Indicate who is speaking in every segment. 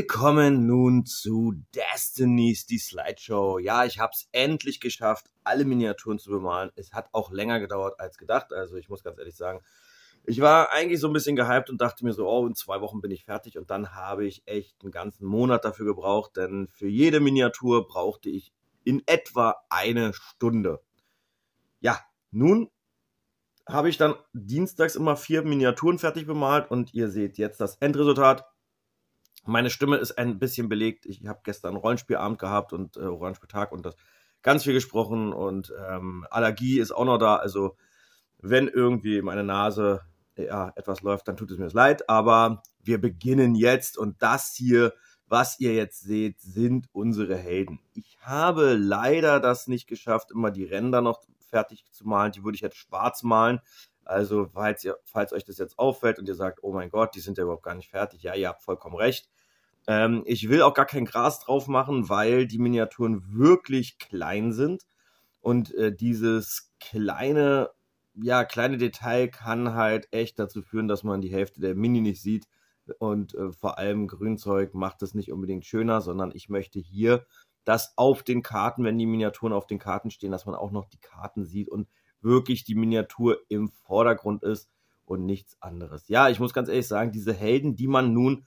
Speaker 1: Willkommen nun zu Destinies, die Slideshow. Ja, ich habe es endlich geschafft, alle Miniaturen zu bemalen. Es hat auch länger gedauert als gedacht. Also ich muss ganz ehrlich sagen, ich war eigentlich so ein bisschen gehypt und dachte mir so, oh, in zwei Wochen bin ich fertig. Und dann habe ich echt einen ganzen Monat dafür gebraucht, denn für jede Miniatur brauchte ich in etwa eine Stunde. Ja, nun habe ich dann dienstags immer vier Miniaturen fertig bemalt und ihr seht jetzt das Endresultat. Meine Stimme ist ein bisschen belegt. Ich habe gestern Rollenspielabend gehabt und äh, Rollenspieltag und das ganz viel gesprochen und ähm, Allergie ist auch noch da. Also wenn irgendwie meine Nase ja, etwas läuft, dann tut es mir leid. Aber wir beginnen jetzt und das hier, was ihr jetzt seht, sind unsere Helden. Ich habe leider das nicht geschafft, immer die Ränder noch fertig zu malen. Die würde ich jetzt schwarz malen. Also falls, ihr, falls euch das jetzt auffällt und ihr sagt, oh mein Gott, die sind ja überhaupt gar nicht fertig, ja, ihr habt vollkommen recht. Ähm, ich will auch gar kein Gras drauf machen, weil die Miniaturen wirklich klein sind und äh, dieses kleine, ja, kleine Detail kann halt echt dazu führen, dass man die Hälfte der Mini nicht sieht und äh, vor allem Grünzeug macht es nicht unbedingt schöner, sondern ich möchte hier, dass auf den Karten, wenn die Miniaturen auf den Karten stehen, dass man auch noch die Karten sieht und wirklich die Miniatur im Vordergrund ist und nichts anderes. Ja, ich muss ganz ehrlich sagen, diese Helden, die man nun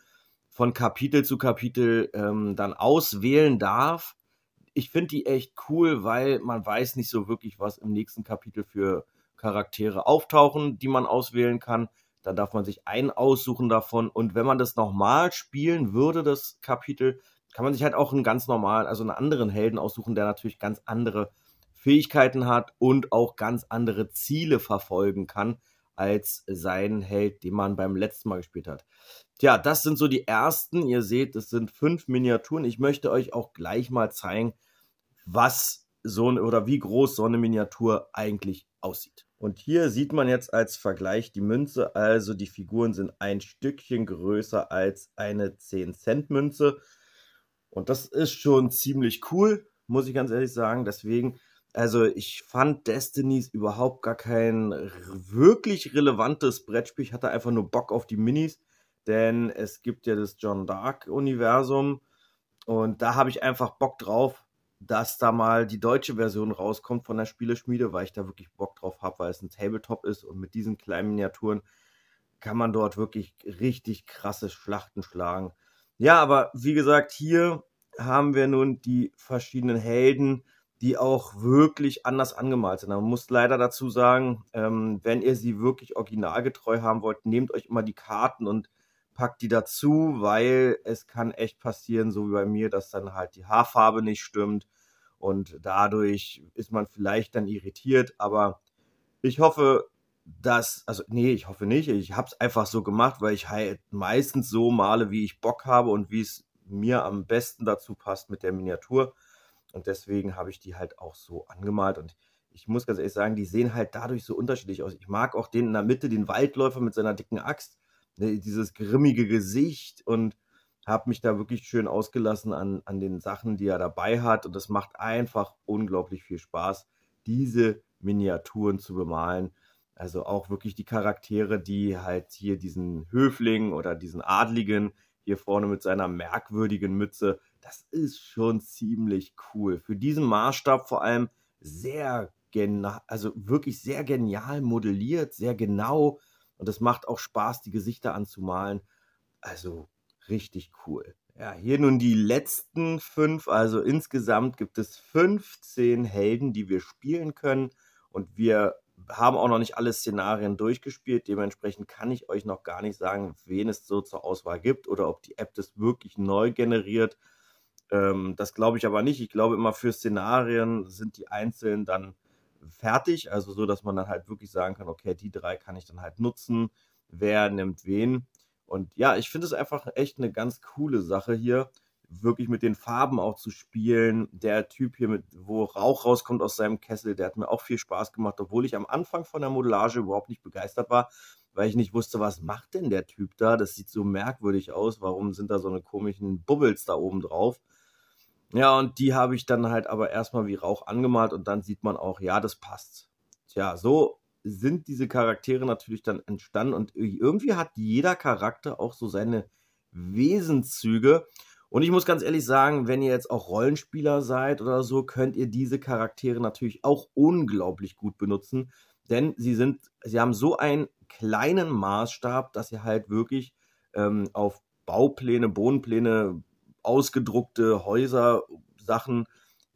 Speaker 1: von Kapitel zu Kapitel ähm, dann auswählen darf, ich finde die echt cool, weil man weiß nicht so wirklich, was im nächsten Kapitel für Charaktere auftauchen, die man auswählen kann. Dann darf man sich einen aussuchen davon. Und wenn man das nochmal spielen würde, das Kapitel, kann man sich halt auch einen ganz normalen, also einen anderen Helden aussuchen, der natürlich ganz andere Fähigkeiten hat und auch ganz andere Ziele verfolgen kann als sein Held, den man beim letzten Mal gespielt hat. Tja, das sind so die ersten. Ihr seht, es sind fünf Miniaturen. Ich möchte euch auch gleich mal zeigen, was so ein, oder wie groß so eine Miniatur eigentlich aussieht. Und hier sieht man jetzt als Vergleich die Münze. Also die Figuren sind ein Stückchen größer als eine 10 Cent Münze. Und das ist schon ziemlich cool, muss ich ganz ehrlich sagen. Deswegen also ich fand Destinies überhaupt gar kein wirklich relevantes Brettspiel. Ich hatte einfach nur Bock auf die Minis, denn es gibt ja das John Dark-Universum und da habe ich einfach Bock drauf, dass da mal die deutsche Version rauskommt von der Spieleschmiede, weil ich da wirklich Bock drauf habe, weil es ein Tabletop ist und mit diesen kleinen Miniaturen kann man dort wirklich richtig krasse Schlachten schlagen. Ja, aber wie gesagt, hier haben wir nun die verschiedenen Helden die auch wirklich anders angemalt sind. Man muss leider dazu sagen, ähm, wenn ihr sie wirklich originalgetreu haben wollt, nehmt euch immer die Karten und packt die dazu, weil es kann echt passieren, so wie bei mir, dass dann halt die Haarfarbe nicht stimmt und dadurch ist man vielleicht dann irritiert, aber ich hoffe, dass, also nee, ich hoffe nicht, ich habe es einfach so gemacht, weil ich halt meistens so male, wie ich Bock habe und wie es mir am besten dazu passt mit der Miniatur. Und deswegen habe ich die halt auch so angemalt. Und ich muss ganz ehrlich sagen, die sehen halt dadurch so unterschiedlich aus. Ich mag auch den in der Mitte, den Waldläufer mit seiner dicken Axt, ne, dieses grimmige Gesicht und habe mich da wirklich schön ausgelassen an, an den Sachen, die er dabei hat. Und das macht einfach unglaublich viel Spaß, diese Miniaturen zu bemalen. Also auch wirklich die Charaktere, die halt hier diesen Höfling oder diesen Adligen hier vorne mit seiner merkwürdigen Mütze, das ist schon ziemlich cool. Für diesen Maßstab vor allem sehr genial, also wirklich sehr genial modelliert, sehr genau. Und es macht auch Spaß, die Gesichter anzumalen. Also richtig cool. Ja, hier nun die letzten fünf. Also insgesamt gibt es 15 Helden, die wir spielen können. Und wir haben auch noch nicht alle Szenarien durchgespielt. Dementsprechend kann ich euch noch gar nicht sagen, wen es so zur Auswahl gibt oder ob die App das wirklich neu generiert ähm, das glaube ich aber nicht. Ich glaube immer für Szenarien sind die einzeln dann fertig, also so, dass man dann halt wirklich sagen kann, okay, die drei kann ich dann halt nutzen, wer nimmt wen. Und ja, ich finde es einfach echt eine ganz coole Sache hier, wirklich mit den Farben auch zu spielen. Der Typ hier, mit, wo Rauch rauskommt aus seinem Kessel, der hat mir auch viel Spaß gemacht, obwohl ich am Anfang von der Modellage überhaupt nicht begeistert war, weil ich nicht wusste, was macht denn der Typ da? Das sieht so merkwürdig aus. Warum sind da so eine komischen Bubbles da oben drauf? Ja, und die habe ich dann halt aber erstmal wie Rauch angemalt und dann sieht man auch, ja, das passt. Tja, so sind diese Charaktere natürlich dann entstanden und irgendwie hat jeder Charakter auch so seine Wesenszüge. Und ich muss ganz ehrlich sagen, wenn ihr jetzt auch Rollenspieler seid oder so, könnt ihr diese Charaktere natürlich auch unglaublich gut benutzen, denn sie sind, sie haben so einen kleinen Maßstab, dass ihr halt wirklich ähm, auf Baupläne, Bodenpläne, ausgedruckte Häuser, Sachen,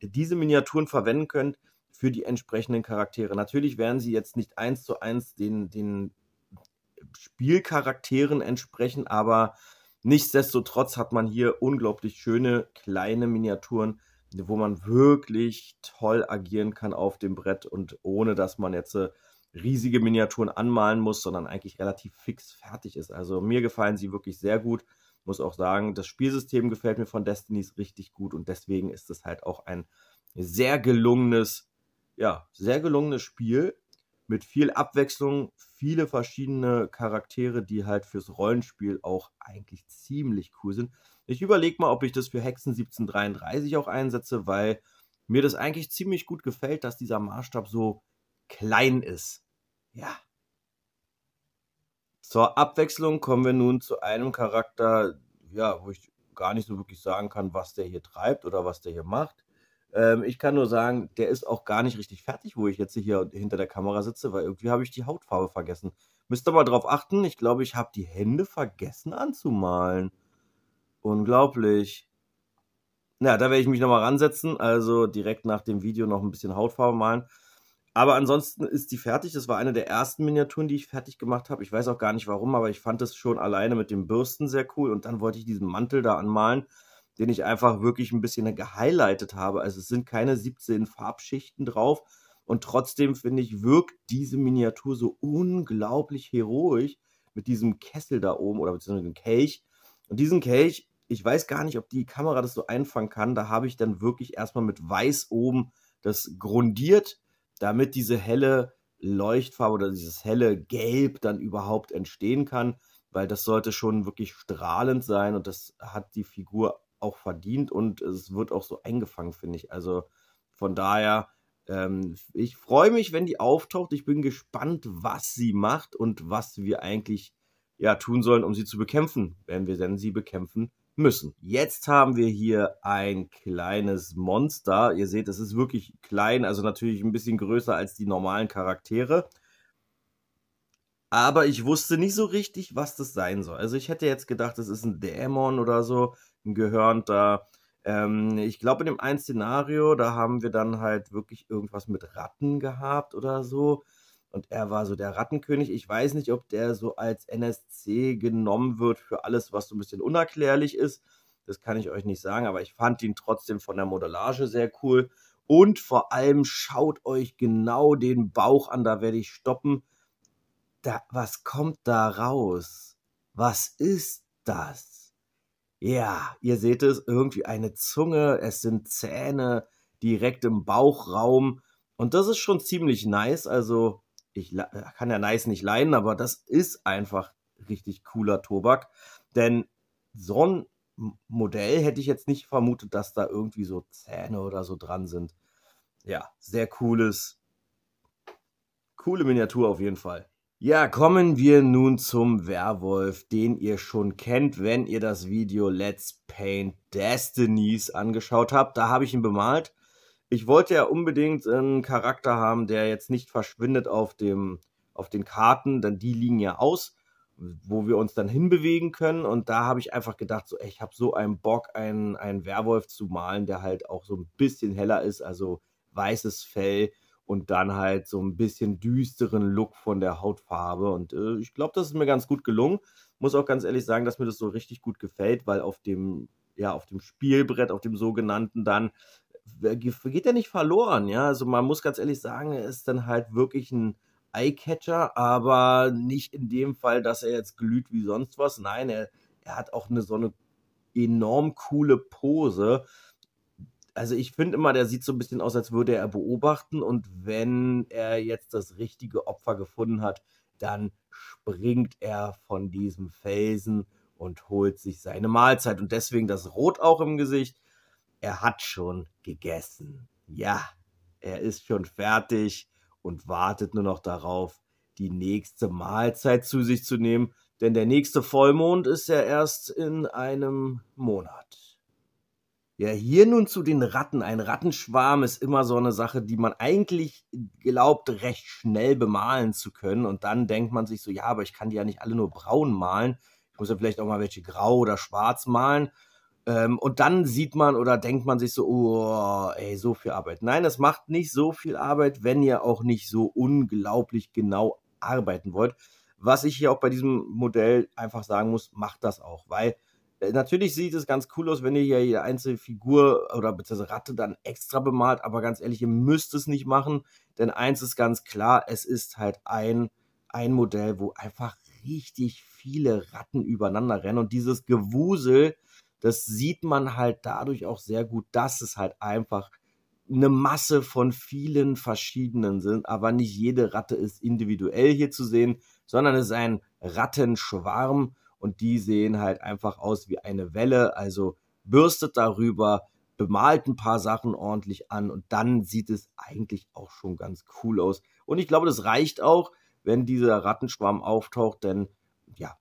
Speaker 1: diese Miniaturen verwenden könnt für die entsprechenden Charaktere. Natürlich werden sie jetzt nicht eins zu eins den, den Spielcharakteren entsprechen, aber nichtsdestotrotz hat man hier unglaublich schöne kleine Miniaturen, wo man wirklich toll agieren kann auf dem Brett und ohne dass man jetzt äh, riesige Miniaturen anmalen muss, sondern eigentlich relativ fix fertig ist. Also mir gefallen sie wirklich sehr gut muss auch sagen, das Spielsystem gefällt mir von Destinies richtig gut und deswegen ist es halt auch ein sehr gelungenes, ja, sehr gelungenes Spiel mit viel Abwechslung, viele verschiedene Charaktere, die halt fürs Rollenspiel auch eigentlich ziemlich cool sind. Ich überlege mal, ob ich das für Hexen 1733 auch einsetze, weil mir das eigentlich ziemlich gut gefällt, dass dieser Maßstab so klein ist. Ja, zur Abwechslung kommen wir nun zu einem Charakter, ja, wo ich gar nicht so wirklich sagen kann, was der hier treibt oder was der hier macht. Ähm, ich kann nur sagen, der ist auch gar nicht richtig fertig, wo ich jetzt hier hinter der Kamera sitze, weil irgendwie habe ich die Hautfarbe vergessen. Müsst ihr mal drauf achten, ich glaube, ich habe die Hände vergessen anzumalen. Unglaublich. Na, ja, da werde ich mich nochmal ransetzen, also direkt nach dem Video noch ein bisschen Hautfarbe malen. Aber ansonsten ist die fertig. Das war eine der ersten Miniaturen, die ich fertig gemacht habe. Ich weiß auch gar nicht warum, aber ich fand es schon alleine mit den Bürsten sehr cool. Und dann wollte ich diesen Mantel da anmalen, den ich einfach wirklich ein bisschen gehighlightet habe. Also es sind keine 17 Farbschichten drauf. Und trotzdem finde ich, wirkt diese Miniatur so unglaublich heroisch mit diesem Kessel da oben oder beziehungsweise dem Kelch. Und diesen Kelch, ich weiß gar nicht, ob die Kamera das so einfangen kann. Da habe ich dann wirklich erstmal mit Weiß oben das grundiert damit diese helle Leuchtfarbe oder dieses helle Gelb dann überhaupt entstehen kann, weil das sollte schon wirklich strahlend sein und das hat die Figur auch verdient und es wird auch so eingefangen, finde ich. Also von daher, ähm, ich freue mich, wenn die auftaucht. Ich bin gespannt, was sie macht und was wir eigentlich ja, tun sollen, um sie zu bekämpfen, wenn wir denn sie bekämpfen müssen. Jetzt haben wir hier ein kleines Monster. Ihr seht, es ist wirklich klein, also natürlich ein bisschen größer als die normalen Charaktere. Aber ich wusste nicht so richtig, was das sein soll. Also ich hätte jetzt gedacht, es ist ein Dämon oder so, ein gehörnter. Ähm, ich glaube, in dem einen Szenario, da haben wir dann halt wirklich irgendwas mit Ratten gehabt oder so. Und er war so der Rattenkönig. Ich weiß nicht, ob der so als NSC genommen wird für alles, was so ein bisschen unerklärlich ist. Das kann ich euch nicht sagen, aber ich fand ihn trotzdem von der Modellage sehr cool. Und vor allem schaut euch genau den Bauch an, da werde ich stoppen. Da, was kommt da raus? Was ist das? Ja, ihr seht es, irgendwie eine Zunge, es sind Zähne direkt im Bauchraum. Und das ist schon ziemlich nice. Also ich kann ja Nice nicht leiden, aber das ist einfach richtig cooler Tobak. Denn so ein Modell hätte ich jetzt nicht vermutet, dass da irgendwie so Zähne oder so dran sind. Ja, sehr cooles, coole Miniatur auf jeden Fall. Ja, kommen wir nun zum Werwolf, den ihr schon kennt, wenn ihr das Video Let's Paint Destinies angeschaut habt. Da habe ich ihn bemalt ich wollte ja unbedingt einen Charakter haben, der jetzt nicht verschwindet auf, dem, auf den Karten, denn die liegen ja aus, wo wir uns dann hinbewegen können. Und da habe ich einfach gedacht, so, ey, ich habe so einen Bock, einen, einen Werwolf zu malen, der halt auch so ein bisschen heller ist, also weißes Fell und dann halt so ein bisschen düsteren Look von der Hautfarbe. Und äh, ich glaube, das ist mir ganz gut gelungen. Muss auch ganz ehrlich sagen, dass mir das so richtig gut gefällt, weil auf dem ja, auf dem Spielbrett, auf dem sogenannten dann, geht ja nicht verloren, ja. Also man muss ganz ehrlich sagen, er ist dann halt wirklich ein Eyecatcher, aber nicht in dem Fall, dass er jetzt glüht wie sonst was. Nein, er, er hat auch eine so eine enorm coole Pose. Also ich finde immer, der sieht so ein bisschen aus, als würde er beobachten und wenn er jetzt das richtige Opfer gefunden hat, dann springt er von diesem Felsen und holt sich seine Mahlzeit. Und deswegen das Rot auch im Gesicht er hat schon gegessen. Ja, er ist schon fertig und wartet nur noch darauf, die nächste Mahlzeit zu sich zu nehmen, denn der nächste Vollmond ist ja erst in einem Monat. Ja, hier nun zu den Ratten. Ein Rattenschwarm ist immer so eine Sache, die man eigentlich glaubt, recht schnell bemalen zu können. Und dann denkt man sich so, ja, aber ich kann die ja nicht alle nur braun malen. Ich muss ja vielleicht auch mal welche grau oder schwarz malen. Ähm, und dann sieht man oder denkt man sich so, oh, ey, so viel Arbeit. Nein, es macht nicht so viel Arbeit, wenn ihr auch nicht so unglaublich genau arbeiten wollt. Was ich hier auch bei diesem Modell einfach sagen muss, macht das auch, weil äh, Natürlich sieht es ganz cool aus, wenn ihr hier jede einzelne Figur oder beziehungsweise Ratte dann extra bemalt, aber ganz ehrlich, ihr müsst es nicht machen, denn eins ist ganz klar, es ist halt ein, ein Modell, wo einfach richtig viele Ratten übereinander rennen und dieses Gewusel das sieht man halt dadurch auch sehr gut, dass es halt einfach eine Masse von vielen verschiedenen sind, aber nicht jede Ratte ist individuell hier zu sehen, sondern es ist ein Rattenschwarm und die sehen halt einfach aus wie eine Welle, also bürstet darüber, bemalt ein paar Sachen ordentlich an und dann sieht es eigentlich auch schon ganz cool aus. Und ich glaube, das reicht auch, wenn dieser Rattenschwarm auftaucht, denn ja,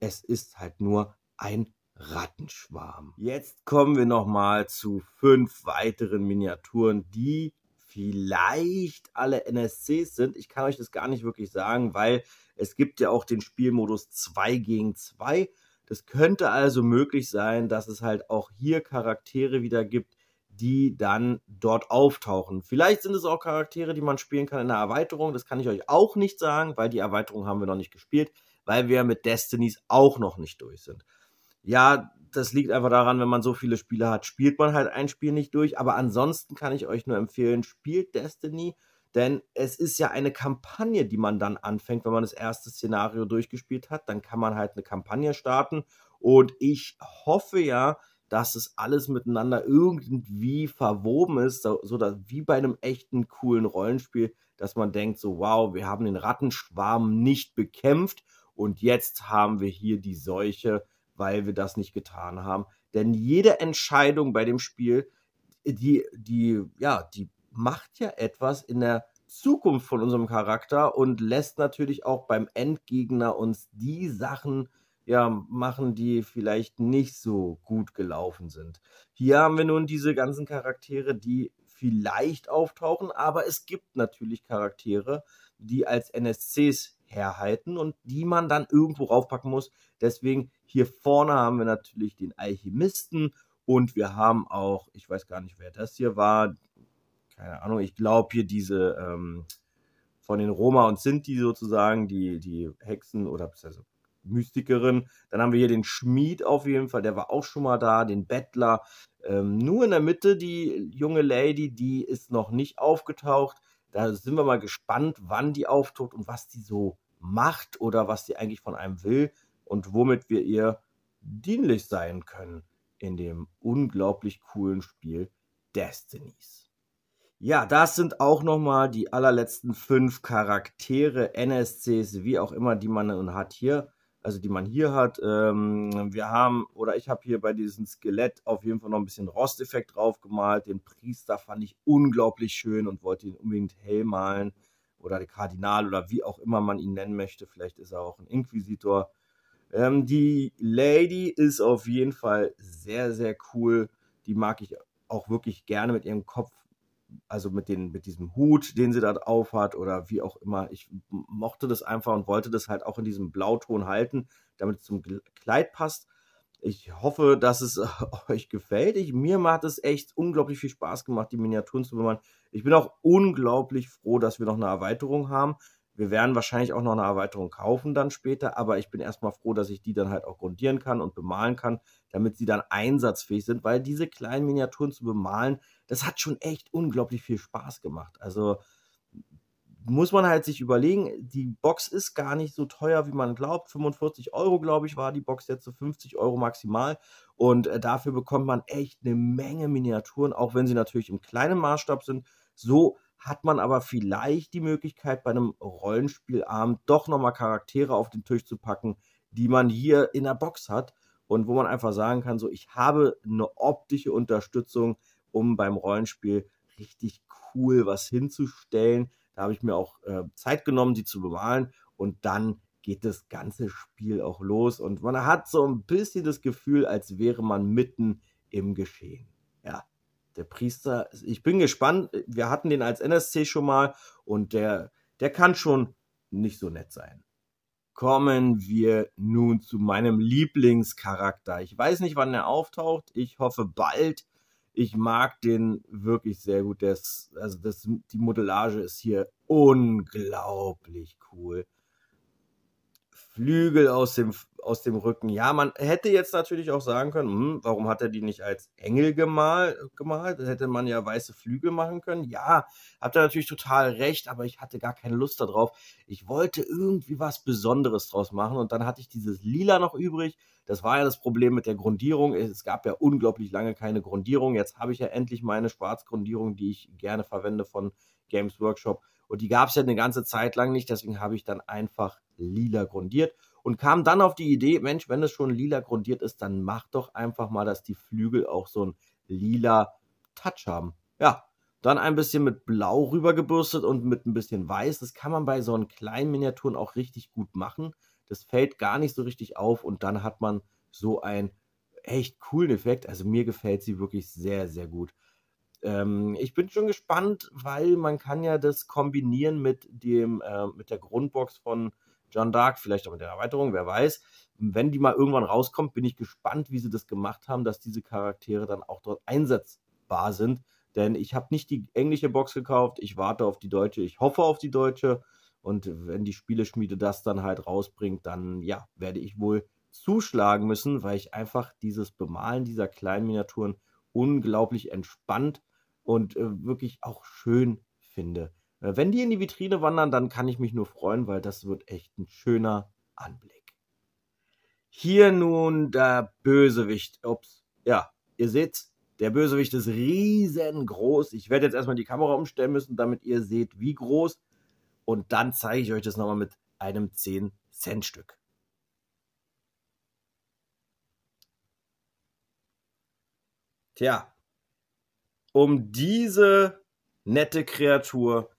Speaker 1: es ist halt nur ein Rattenschwarm. Jetzt kommen wir nochmal zu fünf weiteren Miniaturen, die vielleicht alle NSCs sind. Ich kann euch das gar nicht wirklich sagen, weil es gibt ja auch den Spielmodus 2 gegen 2. Das könnte also möglich sein, dass es halt auch hier Charaktere wieder gibt, die dann dort auftauchen. Vielleicht sind es auch Charaktere, die man spielen kann in der Erweiterung. Das kann ich euch auch nicht sagen, weil die Erweiterung haben wir noch nicht gespielt, weil wir mit Destinies auch noch nicht durch sind ja, das liegt einfach daran, wenn man so viele Spiele hat, spielt man halt ein Spiel nicht durch. Aber ansonsten kann ich euch nur empfehlen, spielt Destiny, denn es ist ja eine Kampagne, die man dann anfängt, wenn man das erste Szenario durchgespielt hat. Dann kann man halt eine Kampagne starten. Und ich hoffe ja, dass es alles miteinander irgendwie verwoben ist, so, so dass, wie bei einem echten coolen Rollenspiel, dass man denkt, so wow, wir haben den Rattenschwarm nicht bekämpft und jetzt haben wir hier die Seuche weil wir das nicht getan haben. Denn jede Entscheidung bei dem Spiel, die, die, ja, die macht ja etwas in der Zukunft von unserem Charakter und lässt natürlich auch beim Endgegner uns die Sachen ja, machen, die vielleicht nicht so gut gelaufen sind. Hier haben wir nun diese ganzen Charaktere, die vielleicht auftauchen, aber es gibt natürlich Charaktere, die als NSCs herhalten und die man dann irgendwo raufpacken muss. Deswegen hier vorne haben wir natürlich den Alchemisten und wir haben auch, ich weiß gar nicht, wer das hier war, keine Ahnung, ich glaube hier diese ähm, von den Roma und Sinti sozusagen, die, die Hexen oder also Mystikerin. Dann haben wir hier den Schmied auf jeden Fall, der war auch schon mal da, den Bettler. Ähm, nur in der Mitte die junge Lady, die ist noch nicht aufgetaucht. Da sind wir mal gespannt, wann die auftaucht und was die so macht oder was sie eigentlich von einem will und womit wir ihr dienlich sein können in dem unglaublich coolen Spiel Destinies. Ja, das sind auch nochmal die allerletzten fünf Charaktere, NSCs, wie auch immer, die man nun hat hier also die man hier hat. Ähm, wir haben, oder ich habe hier bei diesem Skelett auf jeden Fall noch ein bisschen Rosteffekt drauf gemalt. Den Priester fand ich unglaublich schön und wollte ihn unbedingt hell malen. Oder der Kardinal oder wie auch immer man ihn nennen möchte. Vielleicht ist er auch ein Inquisitor. Ähm, die Lady ist auf jeden Fall sehr, sehr cool. Die mag ich auch wirklich gerne mit ihrem Kopf also mit, den, mit diesem Hut, den sie da auf hat oder wie auch immer. Ich mochte das einfach und wollte das halt auch in diesem Blauton halten, damit es zum Kleid passt. Ich hoffe, dass es euch gefällt. Ich, mir macht es echt unglaublich viel Spaß gemacht, die Miniaturen zu bemalen. Ich bin auch unglaublich froh, dass wir noch eine Erweiterung haben. Wir werden wahrscheinlich auch noch eine Erweiterung kaufen dann später, aber ich bin erstmal froh, dass ich die dann halt auch grundieren kann und bemalen kann, damit sie dann einsatzfähig sind, weil diese kleinen Miniaturen zu bemalen, das hat schon echt unglaublich viel Spaß gemacht. Also muss man halt sich überlegen, die Box ist gar nicht so teuer, wie man glaubt. 45 Euro, glaube ich, war die Box jetzt so 50 Euro maximal. Und äh, dafür bekommt man echt eine Menge Miniaturen, auch wenn sie natürlich im kleinen Maßstab sind. So hat man aber vielleicht die Möglichkeit, bei einem Rollenspielabend doch nochmal Charaktere auf den Tisch zu packen, die man hier in der Box hat. Und wo man einfach sagen kann, so, ich habe eine optische Unterstützung, um beim Rollenspiel richtig cool was hinzustellen. Da habe ich mir auch äh, Zeit genommen, die zu bemalen und dann geht das ganze Spiel auch los und man hat so ein bisschen das Gefühl, als wäre man mitten im Geschehen. Ja, der Priester, ich bin gespannt. Wir hatten den als NSC schon mal und der, der kann schon nicht so nett sein. Kommen wir nun zu meinem Lieblingscharakter. Ich weiß nicht, wann er auftaucht. Ich hoffe bald ich mag den wirklich sehr gut. Der ist, also das, die Modellage ist hier unglaublich cool. Flügel aus dem, aus dem Rücken. Ja, man hätte jetzt natürlich auch sagen können, hm, warum hat er die nicht als Engel gemalt, gemalt? Hätte man ja weiße Flügel machen können. Ja, habt ihr natürlich total recht, aber ich hatte gar keine Lust darauf. Ich wollte irgendwie was Besonderes draus machen und dann hatte ich dieses Lila noch übrig. Das war ja das Problem mit der Grundierung. Es gab ja unglaublich lange keine Grundierung. Jetzt habe ich ja endlich meine Schwarzgrundierung, die ich gerne verwende von Games Workshop. Und die gab es ja eine ganze Zeit lang nicht, deswegen habe ich dann einfach lila grundiert und kam dann auf die Idee, Mensch, wenn es schon lila grundiert ist, dann mach doch einfach mal, dass die Flügel auch so einen lila Touch haben. Ja, dann ein bisschen mit Blau rübergebürstet und mit ein bisschen Weiß. Das kann man bei so einen kleinen Miniaturen auch richtig gut machen. Das fällt gar nicht so richtig auf und dann hat man so einen echt coolen Effekt. Also mir gefällt sie wirklich sehr, sehr gut. Ähm, ich bin schon gespannt, weil man kann ja das kombinieren mit dem äh, mit der Grundbox von John Dark, vielleicht auch mit der Erweiterung, wer weiß. Wenn die mal irgendwann rauskommt, bin ich gespannt, wie sie das gemacht haben, dass diese Charaktere dann auch dort einsetzbar sind. Denn ich habe nicht die englische Box gekauft, ich warte auf die deutsche, ich hoffe auf die deutsche. Und wenn die Spieleschmiede das dann halt rausbringt, dann ja, werde ich wohl zuschlagen müssen, weil ich einfach dieses Bemalen dieser kleinen Miniaturen unglaublich entspannt und äh, wirklich auch schön finde. Äh, wenn die in die Vitrine wandern, dann kann ich mich nur freuen, weil das wird echt ein schöner Anblick. Hier nun der Bösewicht. Ups, ja, ihr seht's. Der Bösewicht ist riesengroß. Ich werde jetzt erstmal die Kamera umstellen müssen, damit ihr seht, wie groß. Und dann zeige ich euch das nochmal mit einem 10-Cent-Stück. Tja, um diese nette Kreatur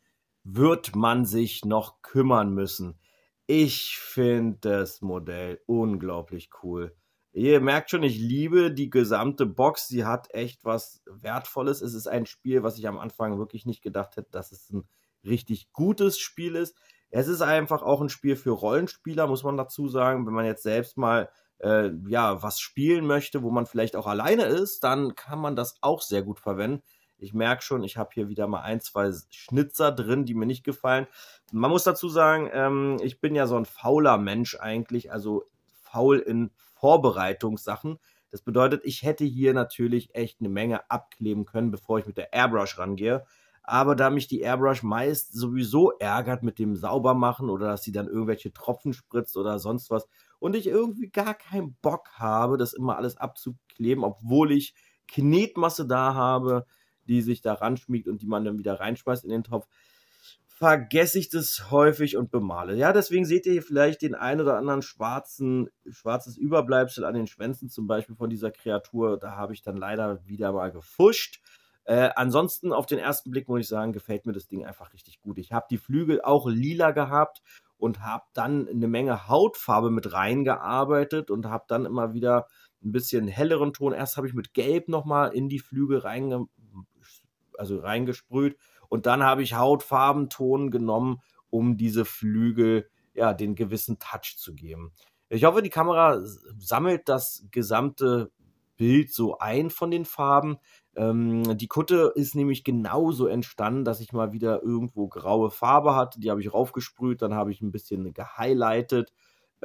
Speaker 1: wird man sich noch kümmern müssen. Ich finde das Modell unglaublich cool. Ihr merkt schon, ich liebe die gesamte Box. Sie hat echt was Wertvolles. Es ist ein Spiel, was ich am Anfang wirklich nicht gedacht hätte, dass es ein richtig gutes Spiel ist. Es ist einfach auch ein Spiel für Rollenspieler, muss man dazu sagen. Wenn man jetzt selbst mal äh, ja was spielen möchte, wo man vielleicht auch alleine ist, dann kann man das auch sehr gut verwenden. Ich merke schon, ich habe hier wieder mal ein, zwei Schnitzer drin, die mir nicht gefallen. Man muss dazu sagen, ähm, ich bin ja so ein fauler Mensch eigentlich, also faul in Vorbereitungssachen. Das bedeutet, ich hätte hier natürlich echt eine Menge abkleben können, bevor ich mit der Airbrush rangehe. Aber da mich die Airbrush meist sowieso ärgert mit dem Saubermachen oder dass sie dann irgendwelche Tropfen spritzt oder sonst was und ich irgendwie gar keinen Bock habe, das immer alles abzukleben, obwohl ich Knetmasse da habe, die sich da ranschmiegt und die man dann wieder reinschmeißt in den Topf, vergesse ich das häufig und bemale. Ja, deswegen seht ihr hier vielleicht den ein oder anderen schwarzen, schwarzes Überbleibsel an den Schwänzen zum Beispiel von dieser Kreatur. Da habe ich dann leider wieder mal gefuscht. Äh, ansonsten auf den ersten Blick muss ich sagen, gefällt mir das Ding einfach richtig gut. Ich habe die Flügel auch lila gehabt und habe dann eine Menge Hautfarbe mit reingearbeitet und habe dann immer wieder ein bisschen helleren Ton. Erst habe ich mit Gelb nochmal in die Flügel reinge also reingesprüht. Und dann habe ich Hautfarbenton genommen, um diese Flügel ja den gewissen Touch zu geben. Ich hoffe, die Kamera sammelt das gesamte Bild so ein von den Farben. Ähm, die Kutte ist nämlich genauso entstanden, dass ich mal wieder irgendwo graue Farbe hatte. Die habe ich raufgesprüht, dann habe ich ein bisschen gehighlightet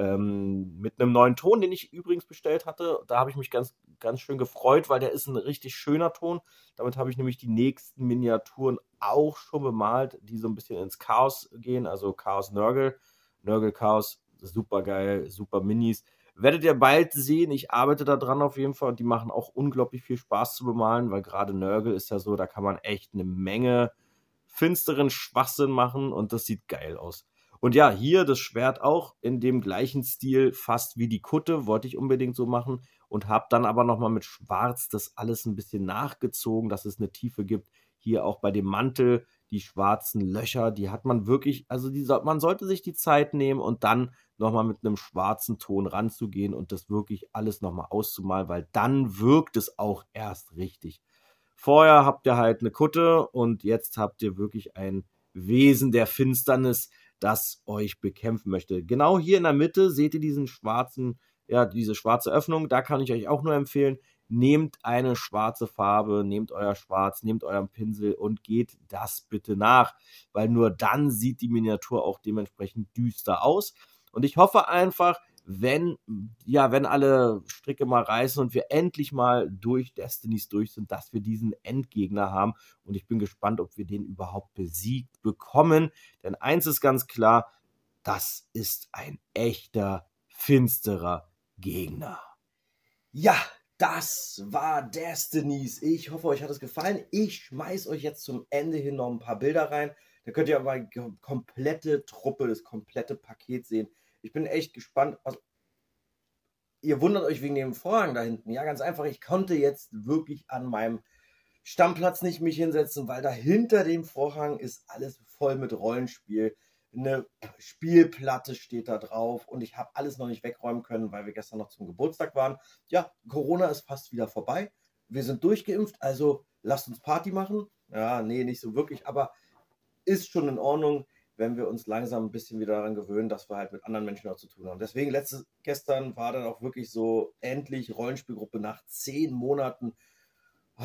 Speaker 1: ähm, mit einem neuen Ton, den ich übrigens bestellt hatte. Da habe ich mich ganz, ganz schön gefreut, weil der ist ein richtig schöner Ton. Damit habe ich nämlich die nächsten Miniaturen auch schon bemalt, die so ein bisschen ins Chaos gehen. Also Chaos Nörgel, Nörgel Chaos, super geil, super Minis. Werdet ihr bald sehen, ich arbeite da dran auf jeden Fall und die machen auch unglaublich viel Spaß zu bemalen, weil gerade Nörgel ist ja so, da kann man echt eine Menge finsteren Schwachsinn machen und das sieht geil aus. Und ja, hier das Schwert auch in dem gleichen Stil, fast wie die Kutte, wollte ich unbedingt so machen und habe dann aber nochmal mit Schwarz das alles ein bisschen nachgezogen, dass es eine Tiefe gibt. Hier auch bei dem Mantel die schwarzen Löcher, die hat man wirklich, also die, man sollte sich die Zeit nehmen und dann nochmal mit einem schwarzen Ton ranzugehen und das wirklich alles nochmal auszumalen, weil dann wirkt es auch erst richtig. Vorher habt ihr halt eine Kutte und jetzt habt ihr wirklich ein Wesen der Finsternis, das euch bekämpfen möchte. Genau hier in der Mitte seht ihr diesen schwarzen, ja, diese schwarze Öffnung. Da kann ich euch auch nur empfehlen, nehmt eine schwarze Farbe, nehmt euer Schwarz, nehmt euren Pinsel und geht das bitte nach, weil nur dann sieht die Miniatur auch dementsprechend düster aus. Und ich hoffe einfach, wenn, ja, wenn alle Stricke mal reißen und wir endlich mal durch Destinies durch sind, dass wir diesen Endgegner haben. Und ich bin gespannt, ob wir den überhaupt besiegt bekommen. Denn eins ist ganz klar, das ist ein echter, finsterer Gegner. Ja, das war Destinies. Ich hoffe, euch hat es gefallen. Ich schmeiß euch jetzt zum Ende hin noch ein paar Bilder rein. Da könnt ihr aber die komplette Truppe, das komplette Paket sehen. Ich bin echt gespannt. Also, ihr wundert euch wegen dem Vorhang da hinten. Ja, ganz einfach. Ich konnte jetzt wirklich an meinem Stammplatz nicht mich hinsetzen, weil da hinter dem Vorhang ist alles voll mit Rollenspiel. Eine Spielplatte steht da drauf und ich habe alles noch nicht wegräumen können, weil wir gestern noch zum Geburtstag waren. Ja, Corona ist fast wieder vorbei. Wir sind durchgeimpft, also lasst uns Party machen. Ja, nee, nicht so wirklich, aber ist schon in Ordnung wenn wir uns langsam ein bisschen wieder daran gewöhnen, dass wir halt mit anderen Menschen auch zu tun haben. Deswegen, letztes, gestern war dann auch wirklich so endlich Rollenspielgruppe nach zehn Monaten. Oh,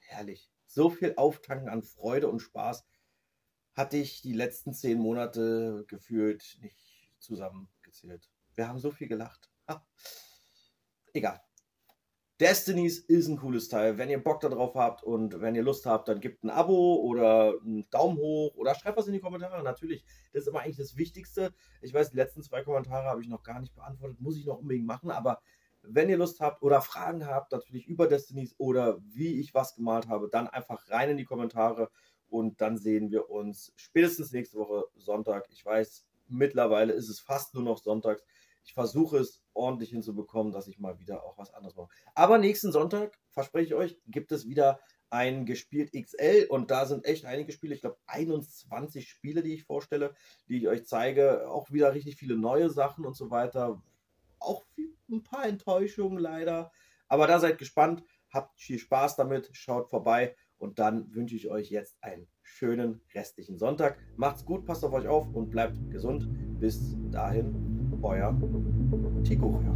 Speaker 1: herrlich. So viel Auftanken an Freude und Spaß hatte ich die letzten zehn Monate gefühlt nicht zusammengezählt. Wir haben so viel gelacht. Ah, egal. Destinies ist ein cooles Teil. Wenn ihr Bock darauf habt und wenn ihr Lust habt, dann gebt ein Abo oder einen Daumen hoch oder schreibt was in die Kommentare. Natürlich, das ist immer eigentlich das Wichtigste. Ich weiß, die letzten zwei Kommentare habe ich noch gar nicht beantwortet, muss ich noch unbedingt machen, aber wenn ihr Lust habt oder Fragen habt, natürlich über Destinies oder wie ich was gemalt habe, dann einfach rein in die Kommentare und dann sehen wir uns spätestens nächste Woche Sonntag. Ich weiß, mittlerweile ist es fast nur noch sonntags ich versuche es ordentlich hinzubekommen, dass ich mal wieder auch was anderes mache. Aber nächsten Sonntag, verspreche ich euch, gibt es wieder ein gespielt XL und da sind echt einige Spiele, ich glaube 21 Spiele, die ich vorstelle, die ich euch zeige, auch wieder richtig viele neue Sachen und so weiter. Auch ein paar Enttäuschungen leider, aber da seid gespannt, habt viel Spaß damit, schaut vorbei und dann wünsche ich euch jetzt einen schönen restlichen Sonntag. Macht's gut, passt auf euch auf und bleibt gesund. Bis dahin, euer Tigo Röhr.